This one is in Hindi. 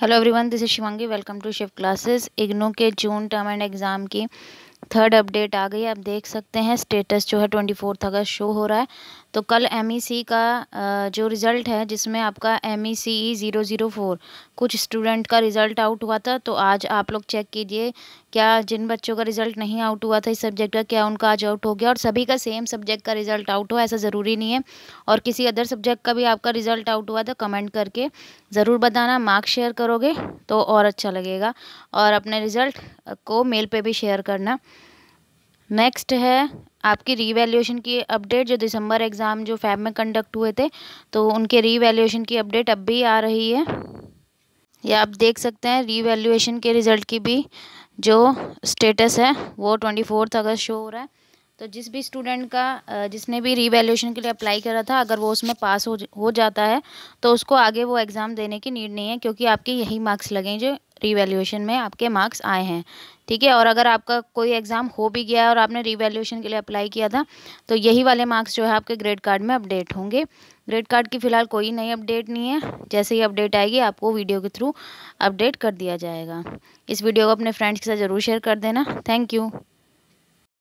hello everyone this is Shivangi welcome to Shiv classes IGNOU के जून टर्म एंड एग्ज़ाम की थर्ड अपडेट आ गई आप देख सकते हैं स्टेटस जो है ट्वेंटी फोर्थ अगस्त शो हो रहा है तो कल एम e का जो रिज़ल्ट है जिसमें आपका M E C E zero zero four कुछ स्टूडेंट का रिज़ल्ट आउट हुआ था तो आज आप लोग चेक कीजिए क्या जिन बच्चों का रिज़ल्ट नहीं आउट हुआ था इस सब्जेक्ट का क्या उनका आज आउट हो गया और सभी का सेम सब्जेक्ट का रिज़ल्ट आउट हुआ ऐसा ज़रूरी नहीं है और किसी अदर सब्जेक्ट का भी आपका रिज़ल्ट आउट हुआ था कमेंट करके ज़रूर बताना मार्क्स शेयर करोगे तो और अच्छा लगेगा और अपने रिज़ल्ट को मेल पर भी शेयर करना नेक्स्ट है आपके रीवैल्यूएशन की अपडेट जो दिसंबर एग्ज़ाम जो फैब में कंडक्ट हुए थे तो उनके रीवैल्यूएशन की अपडेट अब भी आ रही है या आप देख सकते हैं रीवैल्यूएशन के रिज़ल्ट की भी जो स्टेटस है वो ट्वेंटी फोर्थ अगस्त शो हो रहा है तो जिस भी स्टूडेंट का जिसने भी रिवेल्यूशन के लिए अप्लाई करा था अगर वो उसमें पास हो हो जाता है तो उसको आगे वो एग्ज़ाम देने की नीड नहीं है क्योंकि आपके यही मार्क्स लगें जो रिवेल्यूशन में आपके मार्क्स आए हैं ठीक है और अगर आपका कोई एग्ज़ाम हो भी गया है और आपने रीवैल्यूशन के लिए अप्लाई किया था तो यही वाले मार्क्स जो है आपके ग्रेड कार्ड में अपडेट होंगे ग्रेड कार्ड की फ़िलहाल कोई नई अपडेट नहीं है जैसे ही अपडेट आएगी आपको वीडियो के थ्रू अपडेट कर दिया जाएगा इस वीडियो को अपने फ्रेंड्स के साथ ज़रूर शेयर कर देना थैंक यू